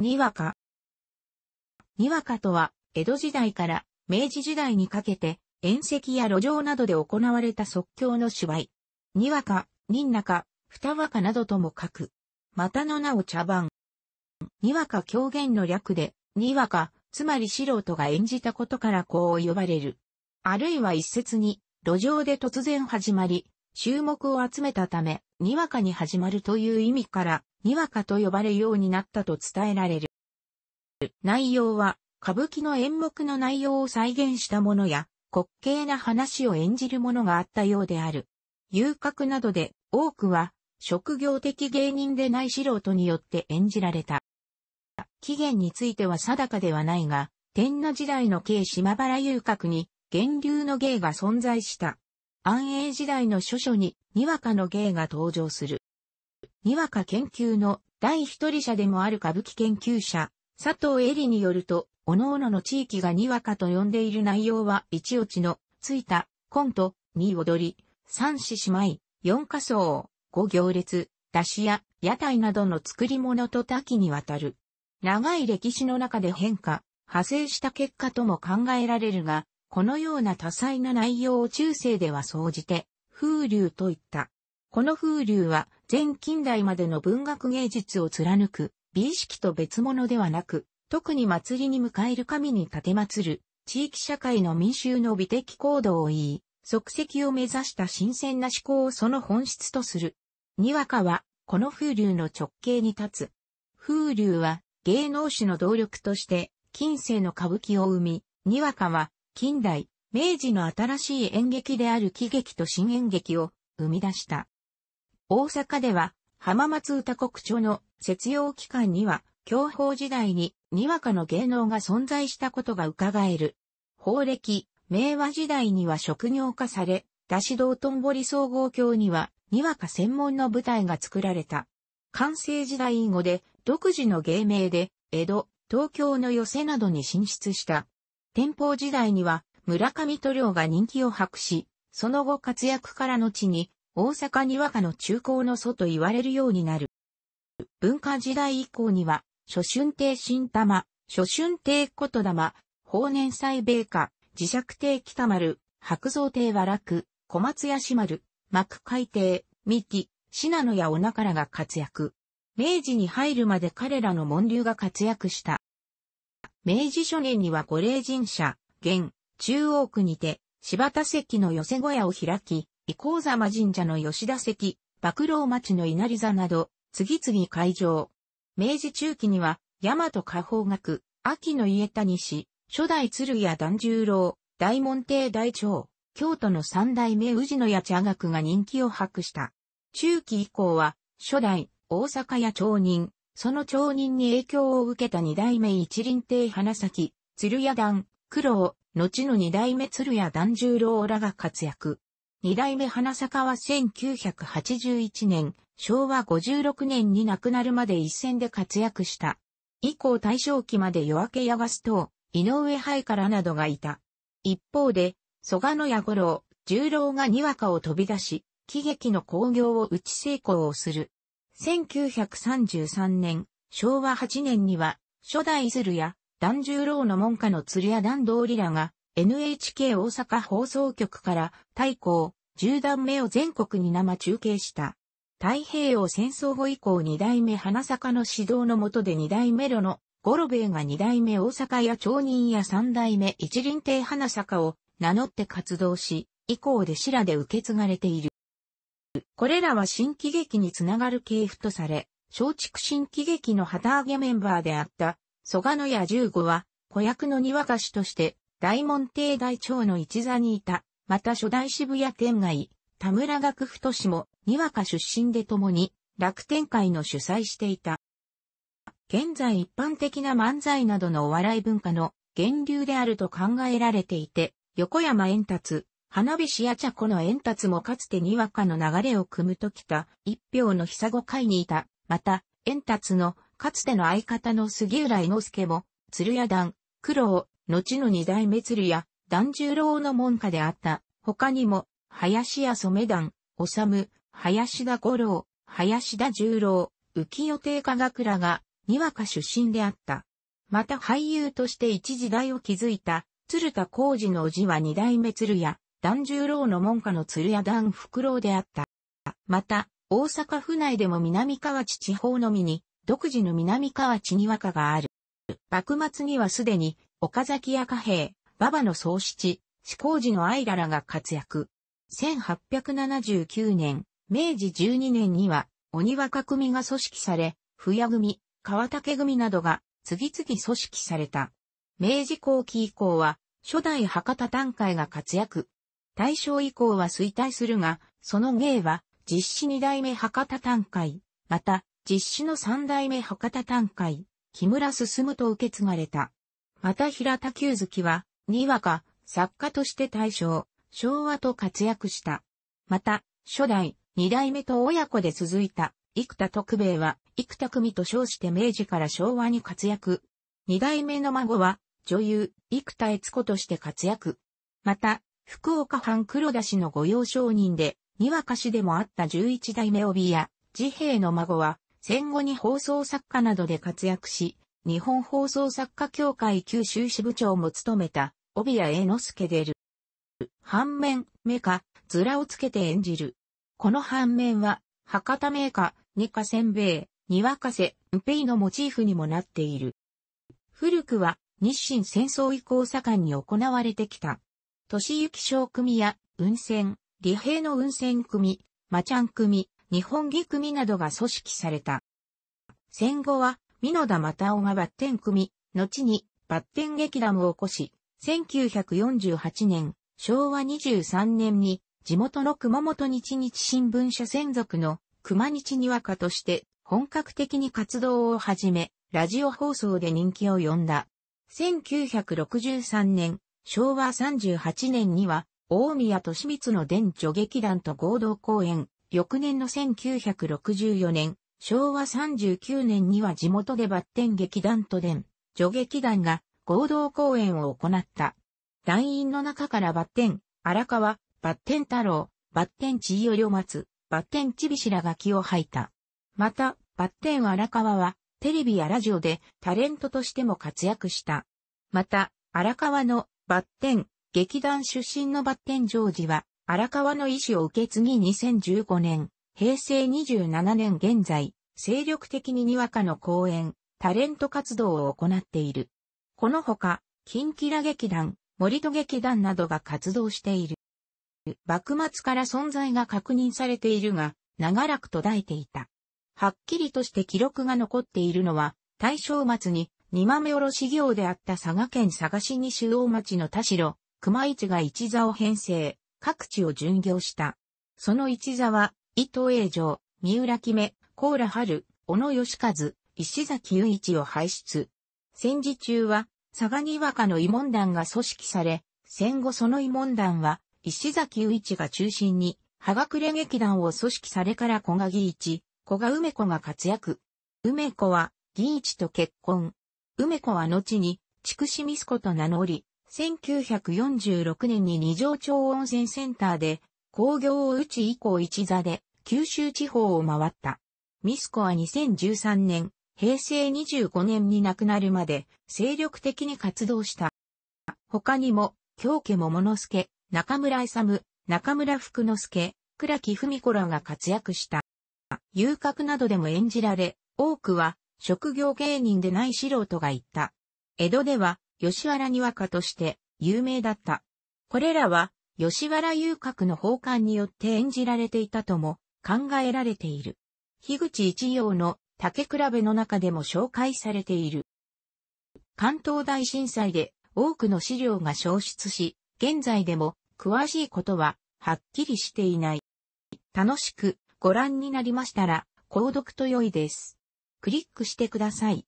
にわか。にわかとは、江戸時代から明治時代にかけて、宴席や路上などで行われた即興の芝居。にわか、にんなか、ふたわかなどとも書く。またの名を茶番。にわか狂言の略で、にわか、つまり素人が演じたことからこう呼ばれる。あるいは一説に、路上で突然始まり、注目を集めたため、にわかに始まるという意味から、にわかと呼ばれるようになったと伝えられる。内容は、歌舞伎の演目の内容を再現したものや、滑稽な話を演じるものがあったようである。遊郭などで多くは職業的芸人でない素人によって演じられた。起源については定かではないが、天那時代の慶島原遊郭に源流の芸が存在した。安永時代の諸書ににわかの芸が登場する。にわか研究の第一人者でもある歌舞伎研究者、佐藤恵里によると、各々の地域がにわかと呼んでいる内容は、一落ちの、ついた、コント、二踊り、三四姉妹、四仮装、五行列、出汁や、屋台などの作り物と多岐にわたる。長い歴史の中で変化、派生した結果とも考えられるが、このような多彩な内容を中世では総じて、風流といった。この風流は、前近代までの文学芸術を貫く、美意識と別物ではなく、特に祭りに迎える神に立て祭る、地域社会の民衆の美的行動を言い、即席を目指した新鮮な思考をその本質とする。にわかは、この風流の直径に立つ。風流は、芸能史の動力として、近世の歌舞伎を生み、にわかは、近代、明治の新しい演劇である喜劇と新演劇を生み出した。大阪では、浜松歌国著の節用期間には、享保時代ににわかの芸能が存在したことが伺える。法暦、明和時代には職業化され、出し道頓堀総合教には、にわか専門の舞台が作られた。完成時代以後で、独自の芸名で、江戸、東京の寄せなどに進出した。天保時代には、村上塗料が人気を博し、その後活躍から後に、大阪にわかの中高の祖と言われるようになる。文化時代以降には、初春帝新玉、初春帝琴玉、法年祭米歌、磁石帝北丸、白蔵帝和楽、小松屋島丸、幕海帝、三木、信濃や小からが活躍。明治に入るまで彼らの門流が活躍した。明治初年には五霊神社、現、中央区にて、柴田石の寄せ小屋を開き、伊光様神社の吉田関、幕老町の稲荷座など、次々開場。明治中期には、大和花宝学、秋の家谷氏、初代鶴屋團十郎、大門帝大長、京都の三代目宇治の八茶学が人気を博した。中期以降は、初代、大阪屋町人、その町人に影響を受けた二代目一輪亭花咲、鶴屋団、九郎、後の二代目鶴屋團十郎らが活躍。二代目花坂は1981年、昭和56年に亡くなるまで一戦で活躍した。以降大正期まで夜明けやがすと、井上灰からなどがいた。一方で、蘇我の矢五郎、十郎がにわかを飛び出し、喜劇の興行を打ち成功をする。1933年、昭和8年には、初代鶴や、團十郎の門下の鶴屋團通りらが、NHK 大阪放送局から大光10段目を全国に生中継した。太平洋戦争後以降二代目花坂の指導の下で二代目路のゴロベイが二代目大阪や町人や三代目一輪亭花坂を名乗って活動し、以降で白で受け継がれている。これらは新喜劇につながる系譜とされ、松竹新喜劇の旗揚げメンバーであった、蘇我野屋十五は、子役の庭菓子として、大門帝大長の一座にいた、また初代渋谷店街、田村学府都市も、にわか出身で共に、楽天会の主催していた。現在一般的な漫才などのお笑い文化の源流であると考えられていて、横山円達、花火師や茶子の円達もかつてにわかの流れを組むときた一票の久子会にいた。また、円達のかつての相方の杉浦伊之助も、鶴屋団、苦労、後の二代目鶴や團十郎の門下であった。他にも、林家染団、治、林田五郎、林田十郎、浮世帝科学らが、にわか出身であった。また俳優として一時代を築いた、鶴田浩二の叔父は二代目鶴屋、團十郎の門下の鶴屋団福郎であった。また、大阪府内でも南河内地方のみに、独自の南河内にわかがある。幕末にはすでに岡崎屋貨幣、馬場の創七、志向寺のアイラらが活躍。1879年、明治12年には、鬼若組が組織され、不夜組、川竹組などが次々組織された。明治後期以降は、初代博多短会が活躍。大正以降は衰退するが、その芸は、実施二代目博多短会、また、実施の三代目博多短会、木村進と受け継がれた。また平田久月は、にわか、作家として大将、昭和と活躍した。また、初代、二代目と親子で続いた、生田徳兵衛は、生田組と称して明治から昭和に活躍。二代目の孫は、女優、生田悦子として活躍。また、福岡藩黒田氏の御用商人で、にわか氏でもあった十一代目帯や、治兵衛の孫は、戦後に放送作家などで活躍し、日本放送作家協会九州支部長も務めた、帯谷栄之助でる。反面、メカ、ズラをつけて演じる。この反面は、博多メーカニカせんべい、にわかウペイのモチーフにもなっている。古くは、日清戦争以降盛んに行われてきた。年行小組や、運船、利平の運船組、マチャン組、日本儀組などが組織された。戦後は、美濃田又尾がバッテン組、後にバッテン劇団を起こし、1948年、昭和23年に地元の熊本日日新聞社専属の熊日にわとして本格的に活動を始め、ラジオ放送で人気を呼んだ。1963年、昭和38年には、大宮利光の伝女劇団と合同公演、翌年の1964年、昭和39年には地元でバッテン劇団と伝、女劇団が合同公演を行った。団員の中からバッテン、荒川、バッテン太郎、バッテン千代両松、バッテンちびしらが気を吐いた。また、バッテン荒川は、テレビやラジオでタレントとしても活躍した。また、荒川のバッテン、劇団出身のバッテンジョージは、荒川の意思を受け継ぎ2015年、平成27年現在、精力的ににわかの公演、タレント活動を行っている。このほか、金キラ劇団、森戸劇団などが活動している。幕末から存在が確認されているが、長らく途絶えていた。はっきりとして記録が残っているのは、大正末に二豆おろし業であった佐賀県佐賀市西大町の田代、熊市が一座を編成、各地を巡業した。その一座は伊藤栄城、三浦姫、目、高良春、小野義和、石崎雄一を輩出。戦時中は、佐賀にわの慰問団が組織され、戦後その慰問団は、石崎雄一が中心に、葉隠れ劇団を組織されから小賀義一、小賀梅子が活躍。梅子は、義一と結婚。梅子は後に、筑紫ミスコと名乗り、1946年に二条町温泉センターで、工業を打ち以降一座で九州地方を回った。ミスコは2013年、平成25年に亡くなるまで精力的に活動した。他にも、京家桃之助、中村勇、中村福之助、倉木文子らが活躍した。遊郭などでも演じられ、多くは職業芸人でない素人がいた。江戸では吉原に若として有名だった。これらは吉原遊郭の奉還によって演じられていたとも考えられている。樋口一葉の竹比べの中でも紹介されている。関東大震災で多くの資料が消失し、現在でも詳しいことははっきりしていない。楽しくご覧になりましたら、購読と良いです。クリックしてください。